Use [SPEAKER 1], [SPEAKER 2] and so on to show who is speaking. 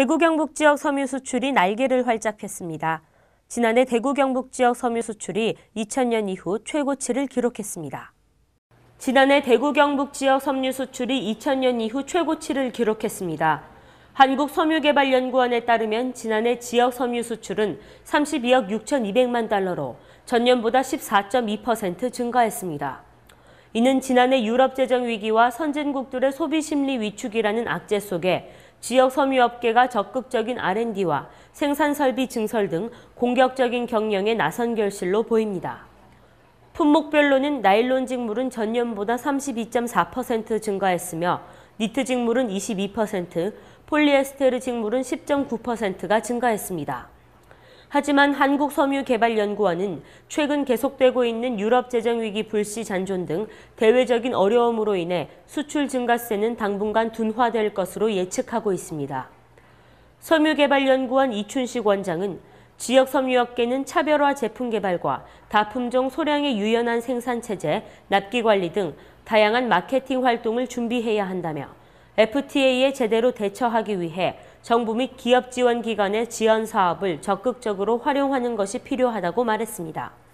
[SPEAKER 1] 대구 경북 지역 섬유 수출이 날개를 활짝 폈습니다. 지난해 대구 경북 지역 섬유 수출이 2000년 이후 최고치를 기록했습니다. 지난해 대구 경북 지역 섬유 수출이 2000년 이후 최고치를 기록했습니다. 한국섬유개발연구원에 따르면 지난해 지역 섬유 수출은 32억 6,200만 달러로 전년보다 14.2% 증가했습니다. 이는 지난해 유럽 재정 위기와 선진국들의 소비 심리 위축이라는 악재 속에 지역 섬유업계가 적극적인 R&D와 생산 설비 증설 등 공격적인 경영에 나선 결실로 보입니다. 품목별로는 나일론 직물은 전년보다 32.4% 증가했으며 니트 직물은 22%, 폴리에스테르 직물은 10.9%가 증가했습니다. 하지만 한국섬유개발연구원은 최근 계속되고 있는 유럽 재정위기 불시 잔존 등 대외적인 어려움으로 인해 수출 증가세는 당분간 둔화될 것으로 예측하고 있습니다. 섬유개발연구원 이춘식 원장은 지역 섬유업계는 차별화 제품 개발과 다품종 소량의 유연한 생산체제, 납기 관리 등 다양한 마케팅 활동을 준비해야 한다며 FTA에 제대로 대처하기 위해 정부 및 기업 지원 기관의 지원 사업을 적극적으로 활용하는 것이 필요하다고 말했습니다.